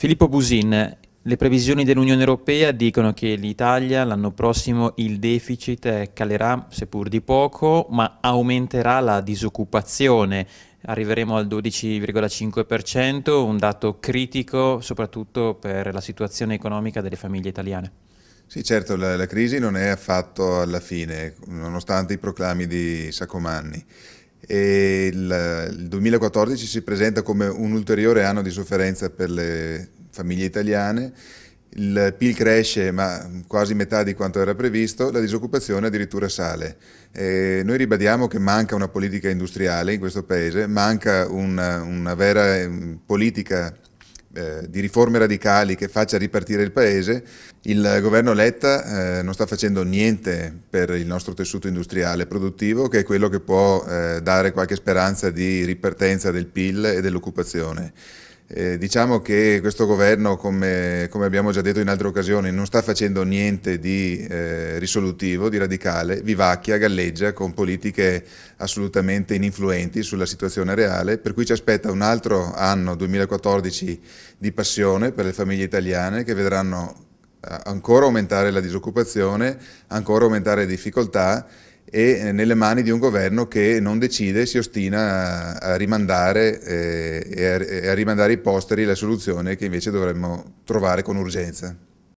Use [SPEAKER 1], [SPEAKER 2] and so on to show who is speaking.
[SPEAKER 1] Filippo Busin, le previsioni dell'Unione Europea dicono che l'Italia l'anno prossimo il deficit eh, calerà seppur di poco, ma aumenterà la disoccupazione. Arriveremo al 12,5%, un dato critico soprattutto per la situazione economica delle famiglie italiane.
[SPEAKER 2] Sì, certo, la, la crisi non è affatto alla fine, nonostante i proclami di Saccomanni e il, il 2014 si presenta come un ulteriore anno di sofferenza per le famiglie italiane il PIL cresce ma quasi metà di quanto era previsto, la disoccupazione addirittura sale. E noi ribadiamo che manca una politica industriale in questo Paese, manca una, una vera eh, politica eh, di riforme radicali che faccia ripartire il paese, il governo Letta eh, non sta facendo niente per il nostro tessuto industriale produttivo, che è quello che può eh, dare qualche speranza di ripartenza del PIL e dell'occupazione. Eh, diciamo che questo governo, come, come, abbiamo già detto in altre occasioni, non sta facendo niente di eh, risolutivo, di radicale, vivacchia, galleggia con politiche assolutamente ininfluenti sulla situazione reale, per cui ci aspetta un altro anno 2014 di passione per le famiglie italiane che vedranno eh, ancora aumentare la disoccupazione, ancora aumentare le difficoltà e eh, nelle mani di un governo che non decide e si ostina a rimandare, eh, e a, e a rimandare ai posteri la soluzione che invece dovremmo trovare con urgenza.